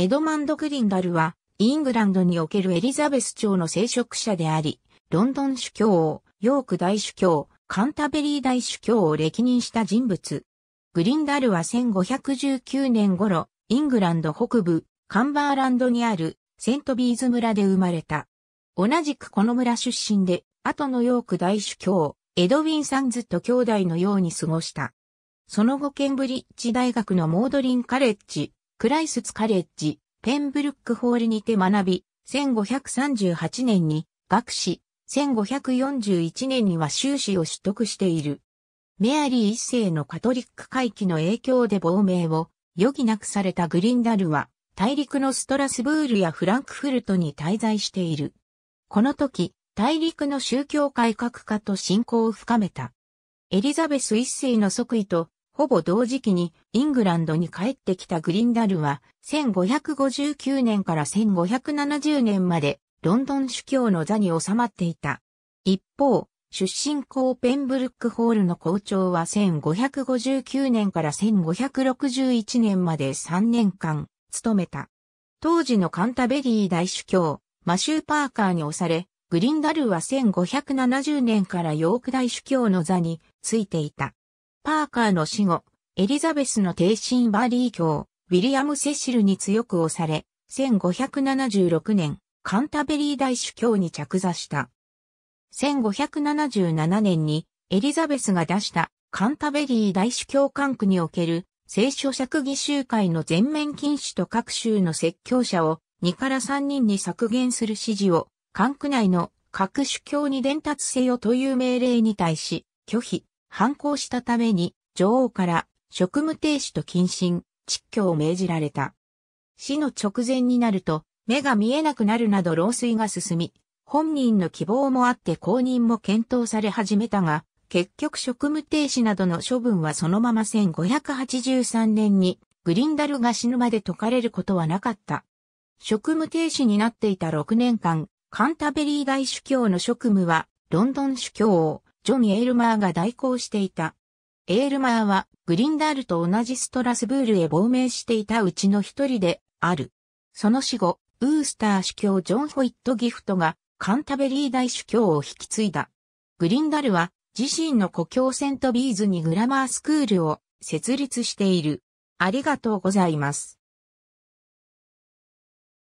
エドマンド・グリンダルは、イングランドにおけるエリザベス朝の聖職者であり、ロンドン主教王、ヨーク大主教、カンタベリー大主教を歴任した人物。グリンダルは1519年頃、イングランド北部、カンバーランドにあるセントビーズ村で生まれた。同じくこの村出身で、後のヨーク大主教、エドウィン・サンズと兄弟のように過ごした。その後ケンブリッジ大学のモードリン・カレッジ、クライスツカレッジ、ペンブルックホールにて学び、1538年に学士、1541年には修士を取得している。メアリー一世のカトリック回帰の影響で亡命を余儀なくされたグリンダルは、大陸のストラスブールやフランクフルトに滞在している。この時、大陸の宗教改革家と信仰を深めた。エリザベス一世の即位とほぼ同時期にイングランドに帰ってきたグリンダルは1559年から1570年までロンドン主教の座に収まっていた。一方、出身校ペンブルックホールの校長は1559年から1561年まで3年間務めた。当時のカンタベリー大主教、マシュー・パーカーに押され、グリンダルは1570年からヨーク大主教の座についていた。パーカーの死後、エリザベスの定身バリー教、ウィリアム・セシルに強く押され、1576年、カンタベリー大主教に着座した。1577年にエリザベスが出したカンタベリー大主教管区における聖書釈義集会の全面禁止と各州の説教者を2から3人に削減する指示を管区内の各主教に伝達せよという命令に対し拒否、反抗したために、女王から職務停止と謹慎、蟄居を命じられた。死の直前になると、目が見えなくなるなど老衰が進み、本人の希望もあって公認も検討され始めたが、結局職務停止などの処分はそのまま1583年にグリンダルが死ぬまで解かれることはなかった。職務停止になっていた6年間、カンタベリー大主教の職務はロンドン主教をジョン・エールマーが代行していた。エールマーはグリンダールと同じストラスブールへ亡命していたうちの一人である。その死後、ウースター主教ジョン・ホイット・ギフトがカンタベリー大主教を引き継いだ。グリンダルは自身の故郷セントビーズにグラマースクールを設立している。ありがとうございます。